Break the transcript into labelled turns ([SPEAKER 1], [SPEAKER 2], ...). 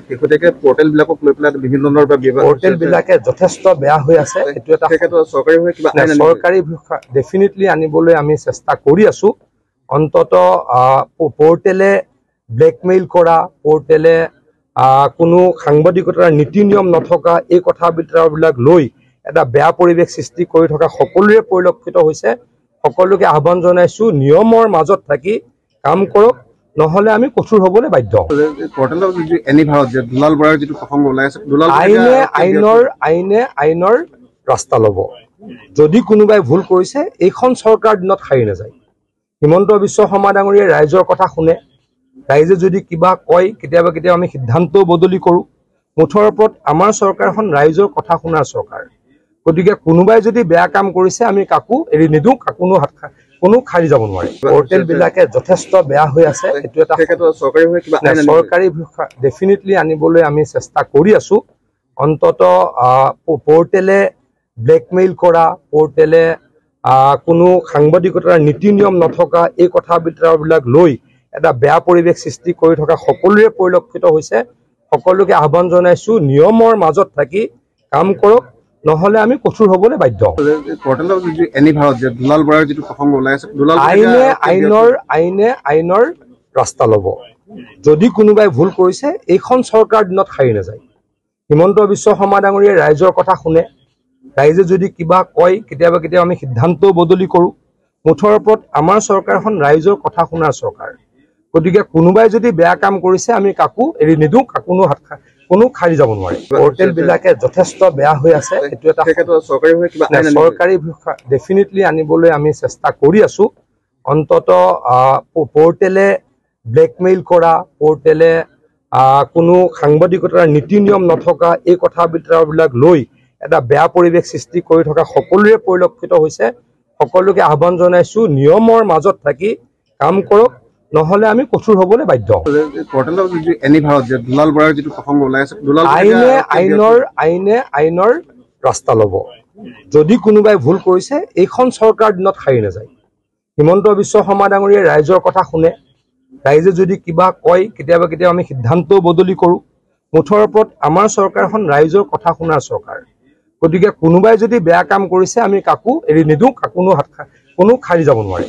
[SPEAKER 1] পৰ্টেলে blackmail কৰা পৰ্টেলে কোনো সাংবাদিকতাৰ নীতি নিয়ম নথকা এই কথাবিলাকবিলাক লৈ এটা বেয়া পৰিৱেশ সৃষ্টি কৰি থকা সকলোৰে পৰিলক্ষিত হৈছে সকলোকে আহ্বান জনাইছো নিয়মৰ মাজত থাকি কাম কৰক নহলে আমি কঠোৰ হবলে বাধ্য ৰাস্তা ল'ব যদি কোনোবাই ভুল কৰিছে এইখন চৰকাৰ দিনত সাৰি নাযায় হিমন্ত বিশ্ব শৰ্মা ডাঙৰীয়াই ৰাইজৰ কথা শুনে ৰাইজে যদি কিবা কয় কেতিয়াবা কেতিয়াবা আমি সিদ্ধান্তও বদলি কৰোঁ মুঠৰ ওপৰত আমাৰ চৰকাৰখন ৰাইজৰ কথা শুনাৰ চৰকাৰ গতিকে কোনোবাই যদি বেয়া কাম কৰিছে আমি কাকো এৰি নিদিওঁ কাকোনো হাত খায় কোনো খাৰি যাব নোৱাৰে পৰ্টেল বিলাকে যথেষ্ট বেয়া হৈ আছে এইটো এটা চৰকাৰী ডেফিনেটলি আনিবলৈ আমি চেষ্টা কৰি আছো অন্তত পৰ্টেলে ব্লেকমেইল কৰা পৰ্টেলে কোনো সাংবাদিকতাৰ নীতি নিয়ম নথকা এই কথাবিলাক লৈ এটা বেয়া পৰিৱেশ সৃষ্টি কৰি থকা সকলোৰে পৰিলক্ষিত হৈছে সকলোকে আহ্বান জনাইছো নিয়মৰ মাজত থাকি কাম কৰক নহলে আমি কঠোৰ হবলৈ বাধ্য ৰাস্তা ল'ব যদি কোনোবাই ভুল কৰিছে এইখন চৰকাৰ দিনত সাৰি নাযায় হিমন্ত বিশ্ব শৰ্মা ডাঙৰীয়া ৰাইজৰ কথা শুনে ৰাইজে যদি কিবা কয় কেতিয়াবা কেতিয়াবা আমি সিদ্ধান্ত বদলি কৰো মুঠৰ ওপৰত আমাৰ চৰকাৰখন ৰাইজৰ কথা শুনাৰ চৰকাৰ গতিকে কোনোবাই যদি বেয়া কাম কৰিছে আমি কাকো এৰি নিদিওঁ কাকোনো হাত কোনো খাৰি যাব নোৱাৰে পৰ্টেল বিলাকে যথেষ্ট বেয়া হৈ আছে এইটো এটা চৰকাৰী ডেফিনেটলি আনিবলৈ আমি চেষ্টা কৰি আছো অন্তত পৰ্টেলে ব্লেকমেইল কৰা পৰ্টেলে কোনো সাংবাদিকতাৰ নীতি নিয়ম নথকা এই কথাবিলাক লৈ এটা বেয়া পৰিৱেশ সৃষ্টি কৰি থকা সকলোৰে পৰিলক্ষিত হৈছে সকলোকে আহ্বান জনাইছো নিয়মৰ মাজত থাকি কাম কৰক নহলে আমি কঠোৰ হবলৈ বাধ্য ৰাস্তা ল'ব যদি কোনোবাই ভুল কৰিছে এইখন চৰকাৰৰ দিনত সাৰি নাযায় হিমন্ত বিশ্ব শৰ্মা ডাঙৰীয়াই ৰাইজৰ কথা শুনে ৰাইজে যদি কিবা কয় কেতিয়াবা কেতিয়াবা আমি সিদ্ধান্তও বদলি কৰোঁ মুঠৰ ওপৰত আমাৰ চৰকাৰখন ৰাইজৰ কথা শুনাৰ চৰকাৰ গতিকে কোনোবাই যদি বেয়া কাম কৰিছে আমি কাকো এৰি নিদিওঁ কাকোনো হাত কোনো সাৰি যাব নোৱাৰে